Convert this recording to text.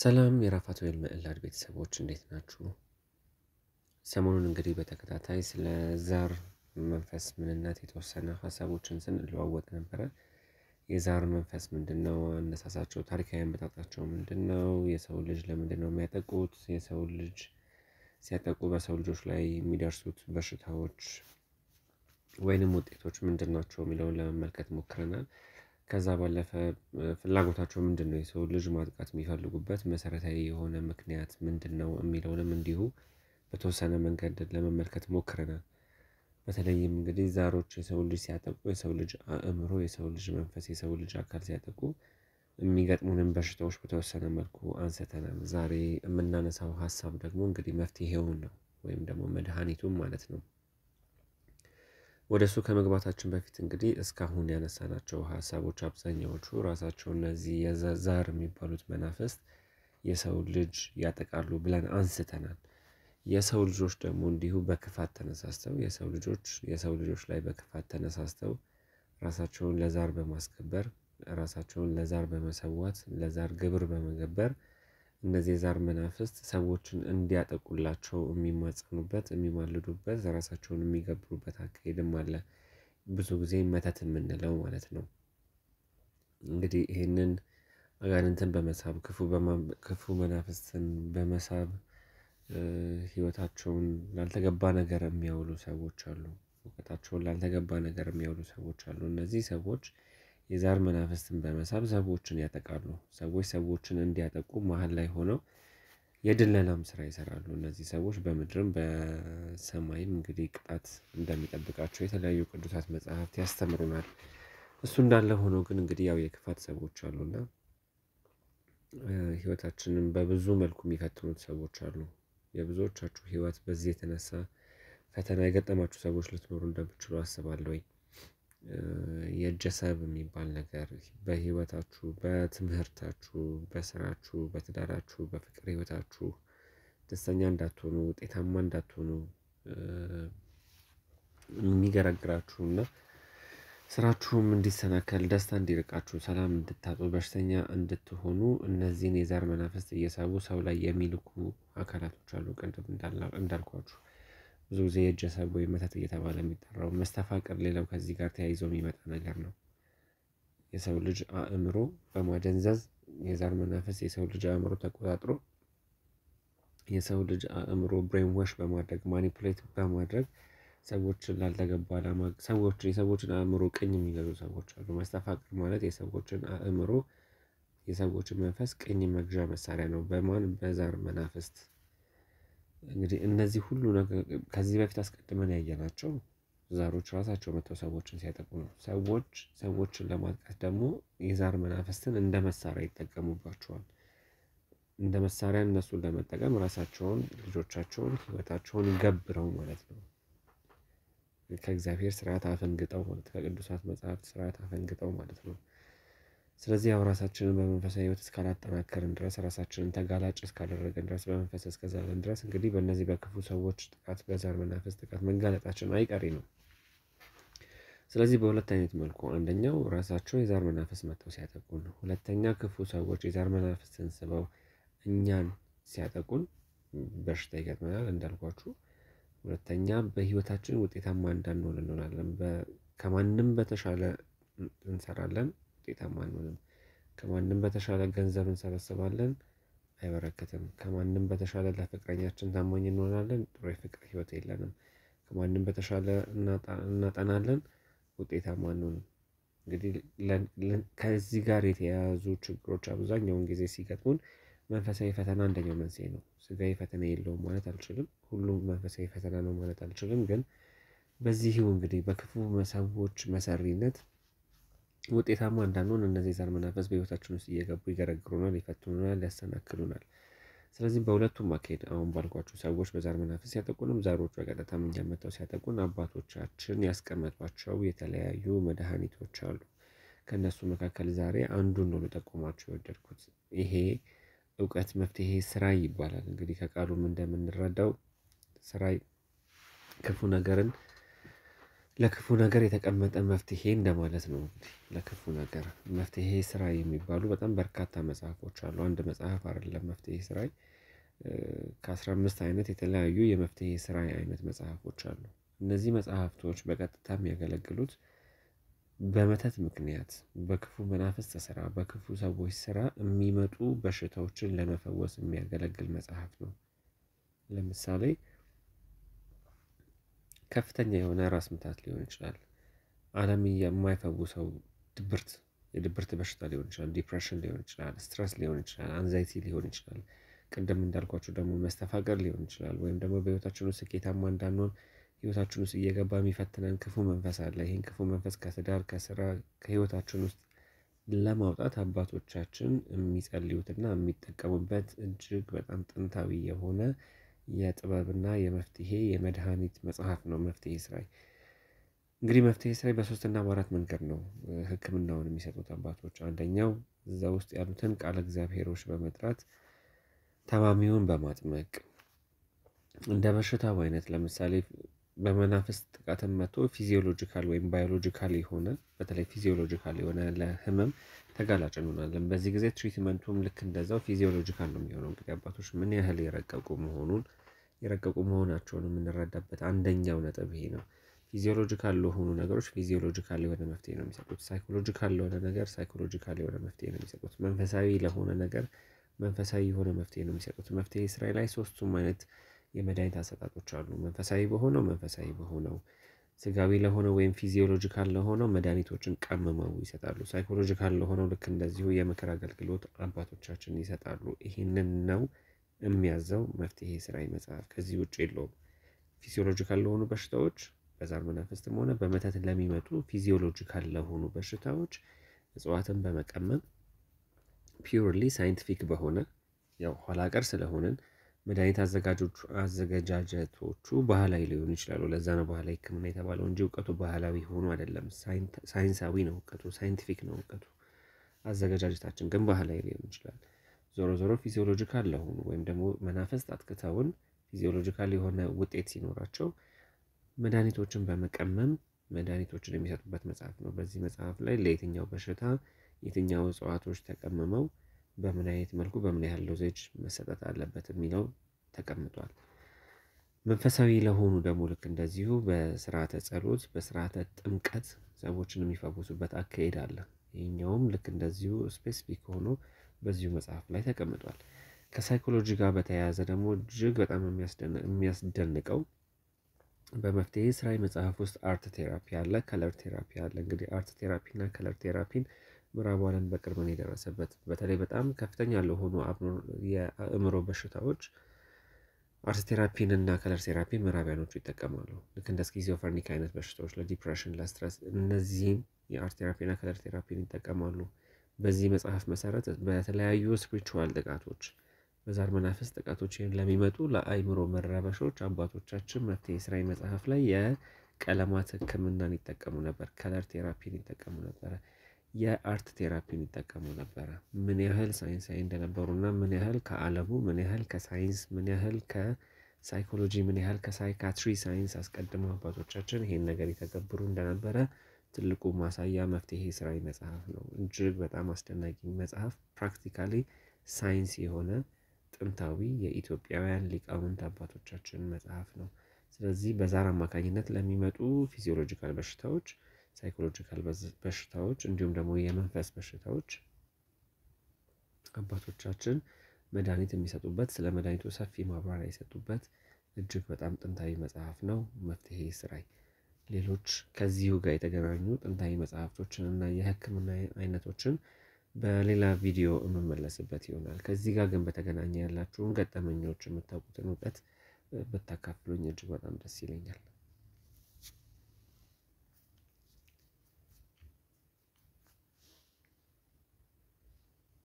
ሰላም የራፋት ምዕላድ ቤተሰቦች እንዴት ናችሁ? ሰሞኑን እንግዲህ በተከታታይ ስለ ዛር መንፈስ ምንነት የተወሰነ ሀሳቦችን ስንለዋወጥ ነበረ። የዛር መንፈስ ምንድን ነው? አነሳሳቸው፣ ታሪካዊ አመጣጣቸው ምንድን ነው? የሰው ልጅ ለምንድን ነው የሚያጠቁት? የሰው ልጅ ሲያጠቁ በሰው ልጆች ላይ የሚደርሱት በሽታዎች ወይንም ውጤቶች ምንድን ናቸው የሚለውን ለመመልከት ሞክረናል። ከዛ ባለፈ ፍላጎታቸው ነው፣ የሰው ልጅ ማጥቃት የሚፈልጉበት መሰረታዊ የሆነ ምክንያት ምንድነው? የሚለውንም እንዲሁ በተወሰነ መንገድ ለመመልከት ሞክረናል። በተለይም እንግዲህ ዛሮች የሰው ልጅ ሲያጠቁ የሰው ልጅ አእምሮ የሰው ልጅ መንፈስ የሰው ልጅ አካል ሲያጠቁ የሚገጥሙንን በሽታዎች በተወሰነ መልኩ አንስተናል። ዛሬ የምናነሳው ሀሳብ ደግሞ እንግዲህ መፍትሄውን ነው ወይም ደግሞ መድሃኒቱን ማለት ነው ወደ እሱ ከመግባታችን በፊት እንግዲህ እስካሁን ያነሳናቸው ሀሳቦች አብዛኛዎቹ ራሳቸው እነዚህ የዛር የሚባሉት መናፍስት የሰው ልጅ ያጠቃሉ ብለን አንስተናል። የሰው ልጆች ደግሞ እንዲሁ በክፋት ተነሳስተው የሰው ልጆች የሰው ልጆች ላይ በክፋት ተነሳስተው ራሳቸውን ለዛር በማስከበር ራሳቸውን ለዛር በመሰዋት ለዛር ግብር በመገበር እነዚህ የዛር መናፍስት ሰዎችን እንዲያጠቁላቸው የሚማጸኑበት የሚማልዱበት ራሳቸውን የሚገብሩበት አካሄድም አለ። ብዙ ጊዜ መተት የምንለው ማለት ነው። እንግዲህ ይህንን አጋንንትን በመሳብ ክፉ መናፍስትን በመሳብ ህይወታቸውን ላልተገባ ነገር የሚያውሉ ሰዎች አሉ። እውቀታቸውን ላልተገባ ነገር የሚያውሉ ሰዎች አሉ። እነዚህ ሰዎች የዛር መናፍስትን በመሳብ ሰዎችን ያጠቃሉ። ሰዎች ሰዎችን እንዲያጠቁ መሀል ላይ ሆነው የድለላም ስራ ይሰራሉ። እነዚህ ሰዎች በምድርም በሰማይም እንግዲህ ቅጣት እንደሚጠብቃቸው የተለያዩ ቅዱሳት መጽሐፍት ያስተምሩናል። እሱ እንዳለ ሆኖ ግን እንግዲህ ያው የክፋት ሰዎች አሉና ህይወታችንን በብዙ መልኩ የሚፈትኑት ሰዎች አሉ። የብዙዎቻችሁ ህይወት በዚህ የተነሳ ፈተና የገጠማችሁ ሰዎች ልትኖሩ እንደምችሉ አስባለሁኝ። የጀሰብ የሚባል ነገር በህይወታችሁ በትምህርታችሁ በስራችሁ በትዳራችሁ በፍቅር ህይወታችሁ ደስተኛ እንዳትሆኑ ውጤታማ እንዳትሆኑ የሚገረግራችሁና ስራችሁም እንዲሰናከል ደስታ እንዲርቃችሁ ሰላም እንድታጡ በሽተኛ እንድትሆኑ እነዚህን የዘር መናፍስት እየሳቡ ሰው ላይ የሚልኩ አካላቶች አሉ። ቅድም እንዳልኳችሁ ብዙ ጊዜ የእጀ ወይም መተት እየተባለ የሚጠራው መስተፋቅር ሌላው ከዚህ ጋር ተያይዞ የሚመጣ ነገር ነው። የሰው ልጅ አእምሮ በማደንዘዝ የዛር መናፈስ የሰው ልጅ አእምሮ ተቆጣጥሮ የሰው ልጅ አእምሮ ብሬን ወሽ በማድረግ ማኒፕሌት በማድረግ ሰዎችን ላልተገባ ዓላማ ሰዎችን የሰዎችን አእምሮ ቅኝ የሚገዙ ሰዎች አሉ። መስተፋቅር ማለት የሰዎችን አእምሮ የሰዎችን መንፈስ ቅኝ መግዣ መሳሪያ ነው። በማን በዛር መናፍስት እንግዲህ እነዚህ ሁሉ ከዚህ በፊት አስቀድመን ያየናቸው ዛሮች ራሳቸው መጥተው ሰዎችን ሲያጠቁ ነው። ሰዎች ሰዎችን ለማጥቃት ደግሞ የዛር መናፍስትን እንደ መሳሪያ ይጠቀሙባቸዋል። እንደ መሳሪያ እነሱን ለመጠቀም ራሳቸውን፣ ልጆቻቸውን፣ ህይወታቸውን ገብረው ማለት ነው። ከእግዚአብሔር ስርዓት አፈንግጠው ማለት ከቅዱሳት መጽሐፍት ስርዓት አፈንግጠው ማለት ነው። ስለዚህ ያው ራሳችንን በመንፈሳዊ ህይወት እስካላጠናከርን ድረስ ራሳችንን ተጋላጭ እስካደረገን ድረስ በመንፈስ እስከዛለን ድረስ እንግዲህ በእነዚህ በክፉ ሰዎች ጥቃት፣ በዘር መናፈስ ጥቃት መጋለጣችን አይቀሪ ነው። ስለዚህ በሁለት አይነት መልኩ አንደኛው ራሳቸው የዛር መናፈስ መጥተው ሲያጠቁን፣ ሁለተኛ ክፉ ሰዎች የዛር መናፈስ ስበው እኛን ሲያጠቁን በሽታ ይገጥመናል እንዳልኳችሁ። ሁለተኛ በህይወታችን ውጤታማ እንዳንሆን እንሆናለን። ከማንም በተሻለ እንሰራለን። ውጤታማ አንሆንም። ከማንም በተሻለ ገንዘብ እንሰበስባለን፣ አይበረከትም ከማንም በተሻለ ለፍቅረኛችን ታማኝ እንሆናለን፣ ጥሩ የፍቅር ህይወት የለንም። ከማንም በተሻለ እናጠናለን፣ ውጤታማ አንሆንም። እንግዲህ ከዚህ ጋር የተያያዙ ችግሮች አብዛኛውን ጊዜ ሲገጥሙን መንፈሳዊ ፈተና አንደኛው መንስኤ ነው። ስጋዊ ፈተና የለውም ማለት አልችልም። ሁሉም መንፈሳዊ ፈተና ነው ማለት አልችልም። ግን በዚህ እንግዲህ በክፉ ሰዎች መሰሪነት ውጤታማ እንዳንሆን እነዚህ የዘር መናፈስ በህይወታችን ውስጥ እየገቡ ይገረግሩናል፣ ይፈትኑናል፣ ያሰናክሉናል። ስለዚህ በሁለቱም አካሄድ አሁን ባልኳቸው ሰዎች በዛር መናፈስ ሲያጠቁንም፣ ዘሮቹ በቀጥታ እኛ መጥተው ሲያጠቁን አባቶቻችን ያስቀመጧቸው የተለያዩ መድኃኒቶች አሉ። ከእነሱ መካከል ዛሬ አንዱን ነው ልጠቁማችሁ የወደድኩት። ይሄ እውቀት መፍትሄ ስራ ይባላል። እንግዲህ ከቃሉም እንደምንረዳው ስራ ክፉ ነገርን ለክፉ ነገር የተቀመጠ መፍትሄ እንደማለት ነው። እንግዲህ ለክፉ ነገር መፍትሄ ስራ የሚባሉ በጣም በርካታ መጽሐፎች አሉ። አንድ መጽሐፍ አይደለም መፍትሄ ስራዬ ከአስራ አምስት አይነት የተለያዩ የመፍትሄ ስራ አይነት መጽሐፎች አሉ። እነዚህ መጽሐፍቶች በቀጥታ የሚያገለግሉት በመተት ምክንያት በክፉ መናፍስት ስራ በክፉ ሰዎች ስራ የሚመጡ በሽታዎችን ለመፈወስ የሚያገለግል መጽሐፍ ነው። ለምሳሌ ከፍተኛ የሆነ ራስ ምታት ሊሆን ይችላል። አለም የማይፈውሰው ድብርት የድብርት በሽታ ሊሆን ይችላል። ዲፕሬሽን ሊሆን ይችላል። ስትረስ ሊሆን ይችላል። አንዛይቲ ሊሆን ይችላል። ቅድም እንዳልኳቸው ደግሞ መስተፋቀር ሊሆን ይችላል። ወይም ደግሞ በህይወታችን ውስጥ ስኬታማ እንዳንሆን ህይወታችን ውስጥ እየገባ የሚፈትነን ክፉ መንፈስ አለ። ይህን ክፉ መንፈስ ከትዳር፣ ከስራ፣ ከህይወታችን ውስጥ ለማውጣት አባቶቻችን የሚጸልዩትና የሚጠቀሙበት እጅግ በጣም ጥንታዊ የሆነ የጥበብና የመፍትሄ የመድኃኒት መጽሐፍ ነው። መፍትሄ ስራይ እንግዲህ መፍትሄ ስራይ በሶስትና በአራት መንገድ ነው ህክምናውን የሚሰጡት አባቶች። አንደኛው እዛ ውስጥ ያሉትን ቃለ እግዚአብሔሮች በመጥራት ታማሚውን በማጥመቅ እንደ በሽታው አይነት ለምሳሌ በመናፍስት ጥቃትን መጥቶ ፊዚዮሎጂካል ወይም ባዮሎጂካል የሆነ በተለይ ፊዚዮሎጂካል የሆነ ለህመም ተጋላጭ እንሆናለን። በዚህ ጊዜ ትሪትመንቱም ልክ እንደዛው ፊዚዮሎጂካል ነው የሚሆነው። እንግዲህ አባቶች ምን ያህል የረቀቁ መሆኑን የረቀቁ መሆናቸውን የምንረዳበት አንደኛው ነጥብ ይሄ ነው። ፊዚዮሎጂካል ለሆኑ ነገሮች ፊዚዮሎጂካል የሆነ መፍትሄ ነው የሚሰጡት። ሳይኮሎጂካል ለሆነ ነገር ሳይኮሎጂካል የሆነ መፍትሄ ነው የሚሰጡት። መንፈሳዊ ለሆነ ነገር መንፈሳዊ የሆነ መፍትሄ ነው የሚሰጡት። መፍትሄ ስራ ላይ ሶስቱም አይነት የመድኃኒት አሰጣጦች አሉ። መንፈሳዊ በሆነው መንፈሳዊ በሆነው ስጋዊ ለሆነው ወይም ፊዚዮሎጂካል ለሆነው መድኃኒቶችን ቀምመው ይሰጣሉ። ሳይኮሎጂካል ለሆነው ልክ እንደዚሁ የምክር አገልግሎት አባቶቻችን ይሰጣሉ። ይህንን ነው የሚያዘው መፍትሄ ስራ መጽሐፍ። ከዚህ ውጭ የለውም። ፊዚዮሎጂካል ለሆኑ በሽታዎች በዛር መናፍስትም ሆነ በመተት ለሚመጡ ፊዚዮሎጂካል ለሆኑ በሽታዎች እጽዋትን በመቀመም ፒውርሊ ሳይንቲፊክ በሆነ ያው ኋላ ቀር ስለሆንን መድኃኒት አዘገጃጀቶቹ ባህላዊ ሊሆኑ ይችላሉ። ለዛ ነው ባህላዊ ሕክምና የተባለው እንጂ እውቀቱ ባህላዊ ሆኖ አይደለም። ሳይንሳዊ ነው እውቀቱ፣ ሳይንቲፊክ ነው እውቀቱ። አዘገጃጀታችን ግን ባህላዊ ሊሆን ይችላል። ዞሮ ዞሮ ፊዚዮሎጂካል ለሆኑ ወይም ደግሞ መናፍስት አጥቅተውን ፊዚዮሎጂካል የሆነ ውጤት ሲኖራቸው መድኃኒቶችን በመቀመም መድኃኒቶችን የሚሰጡበት መጽሐፍ ነው። በዚህ መጽሐፍ ላይ ለየትኛው በሽታ የትኛው እጽዋቶች ተቀምመው በምን አይነት መልኩ በምን ያህል ዶዜጅ መሰጠት አለበት የሚለው ተቀምጧል። መንፈሳዊ ለሆኑ ደግሞ ልክ እንደዚሁ በስርዓተ ጸሎት፣ በስርዓተ ጥምቀት ሰዎችን የሚፈውሱበት አካሄድ አለ። ይህኛውም ልክ እንደዚሁ ስፔሲፊክ ሆኖ በዚሁ መጽሐፍ ላይ ተቀምጧል። ከሳይኮሎጂ ጋር በተያያዘ ደግሞ እጅግ በጣም የሚያስደንቀው በመፍትሄ ስራዊ መጽሐፍ ውስጥ አርት ቴራፒ አለ፣ ከለር ቴራፒ አለ። እንግዲህ አርት ቴራፒና ከለር ቴራፒን ምዕራቡ ዓለም በቅርብ ነው የደረሰበት። በተለይ በጣም ከፍተኛ ለሆኑ የአእምሮ በሽታዎች አርት ቴራፒን እና ከለር ቴራፒ ምዕራቢያኖቹ ይጠቀማሉ። ልክ እንደ ስኪዞፍሬኒክ አይነት በሽታዎች ለዲፕሬሽን፣ ለስትረስ እነዚህም የአርት ቴራፒና ከለር ቴራፒን ይጠቀማሉ። በዚህ መጽሐፍ መሰረት በተለያዩ ስፒሪቹዋል ጥቃቶች በዛር መናፈስ ጥቃቶች ለሚመጡ ለአይምሮ መረበሾች አባቶቻችን መፍትሄ ስራዊ መጽሐፍ ላይ የቀለማት ህክምናን ይጠቀሙ ነበር። ከለር ቴራፒን ይጠቀሙ ነበረ። የአርት ቴራፒን ይጠቀሙ ነበረ። ምን ያህል ሳይንሳዊ እንደነበሩና ምን ያህል ከዓለሙ ምን ያህል ከሳይንስ ምን ያህል ከሳይኮሎጂ ምን ያህል ከሳይካትሪ ሳይንስ አስቀድመው አባቶቻችን ይሄን ነገር የተገብሩ እንደነበረ ትልቁ ማሳያ መፍትሄ ስራዊ መጽሐፍ ነው። እጅግ በጣም አስደናቂ መጽሐፍ ፕራክቲካሊ ሳይንስ የሆነ ጥንታዊ የኢትዮጵያውያን ሊቃውንት አባቶቻችን መጽሐፍ ነው። ስለዚህ በዛር አማካኝነት ለሚመጡ ፊዚዮሎጂካል በሽታዎች ሳይኮሎጂካል በሽታዎች እንዲሁም ደግሞ የመንፈስ በሽታዎች አባቶቻችን መድኃኒት የሚሰጡበት ስለ መድኃኒቱ ሰፊ ማብራሪያ የሰጡበት እጅግ በጣም ጥንታዊ መጽሐፍ ነው። መፍትሄ ስራይ ሌሎች ከዚሁ ጋር የተገናኙ ጥንታዊ መጽሐፍቶችን እና የሕክምና አይነቶችን በሌላ ቪዲዮ የምመለስበት ይሆናል። ከዚህ ጋር ግን በተገናኘ ያላችሁን ገጠመኞች የምታውቁትን እውቀት ብታካፍሉኝ እጅግ በጣም ደስ ይለኛል።